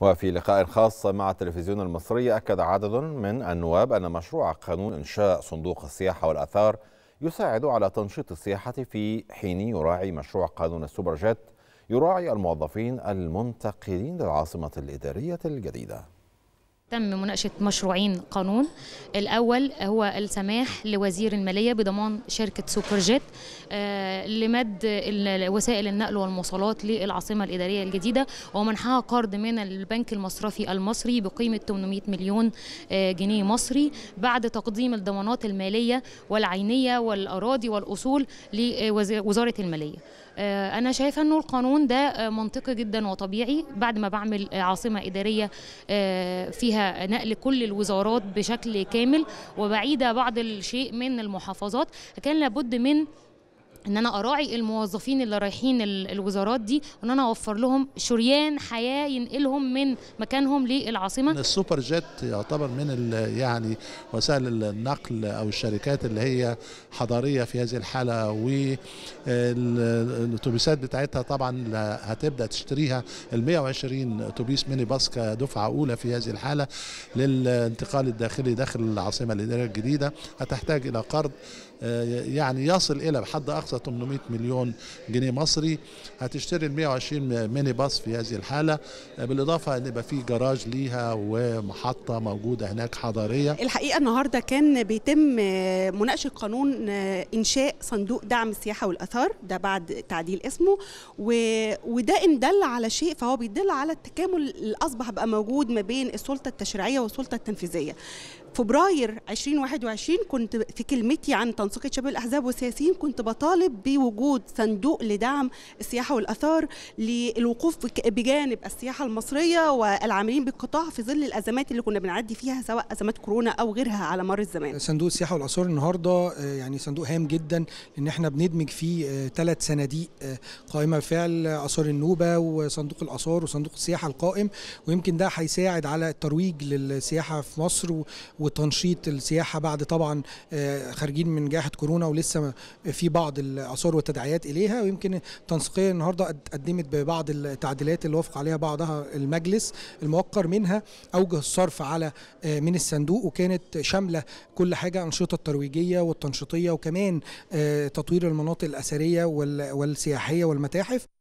وفي لقاء خاص مع التلفزيون المصري أكد عدد من النواب أن مشروع قانون إنشاء صندوق السياحة والأثار يساعد على تنشيط السياحة في حين يراعي مشروع قانون السوبر جيت يراعي الموظفين المنتقلين للعاصمة الإدارية الجديدة تم مناقشة مشروعين قانون الأول هو السماح لوزير المالية بضمان شركة سوبر جيت آه، لمد وسائل النقل والمواصلات للعاصمة الإدارية الجديدة ومنحها قرض من البنك المصرفي المصري بقيمة 800 مليون آه، جنيه مصري بعد تقديم الضمانات المالية والعينية والأراضي والأصول لوزارة المالية آه، أنا شايفة أنه القانون ده منطقي جدا وطبيعي بعد ما بعمل عاصمة إدارية فيها نقل كل الوزارات بشكل كامل وبعيده بعض الشيء من المحافظات كان لابد من ان انا اراعي الموظفين اللي رايحين الوزارات دي وان انا اوفر لهم شريان حياه ينقلهم من مكانهم للعاصمه السوبر جيت يعتبر من يعني وسائل النقل او الشركات اللي هي حضاريه في هذه الحاله والاتوبيسات بتاعتها طبعا هتبدا تشتريها ال 120 اتوبيس ميني باص كدفعه اولى في هذه الحاله للانتقال الداخلي داخل العاصمه الاداريه الجديده هتحتاج الى قرض آه، يعني يصل الى بحد اقصى 800 مليون جنيه مصري هتشتري ال 120 ميني باص في هذه الحاله بالاضافه ان يبقى في جراج ليها ومحطه موجوده هناك حضاريه الحقيقه النهارده كان بيتم مناقشه قانون انشاء صندوق دعم السياحه والاثار ده بعد تعديل اسمه و... وده ان دل على شيء فهو بيدل على التكامل اللي اصبح بقى موجود ما بين السلطه التشريعيه والسلطه التنفيذيه فبراير 2021 كنت في كلمتي عن تنسيق شباب الاحزاب والسياسيين كنت بطالب بوجود صندوق لدعم السياحه والاثار للوقوف بجانب السياحه المصريه والعاملين بالقطاع في ظل الازمات اللي كنا بنعدي فيها سواء ازمات كورونا او غيرها على مر الزمان. صندوق السياحه والاثار النهارده آه، يعني صندوق هام جدا ان احنا بندمج فيه ثلاث آه، صناديق آه، قائمه فعل اثار النوبه وصندوق الاثار وصندوق السياحه القائم ويمكن ده هيساعد على الترويج للسياحه في مصر و وتنشيط السياحه بعد طبعا آه، خارجين من جائحه كورونا ولسه في بعض الاثار والتداعيات اليها ويمكن التنسيقيه النهارده قدمت ببعض التعديلات اللي وافق عليها بعضها المجلس الموقر منها اوجه الصرف على آه، من الصندوق وكانت شامله كل حاجه انشطه الترويجيه والتنشيطيه وكمان آه، تطوير المناطق الاثريه والسياحيه والمتاحف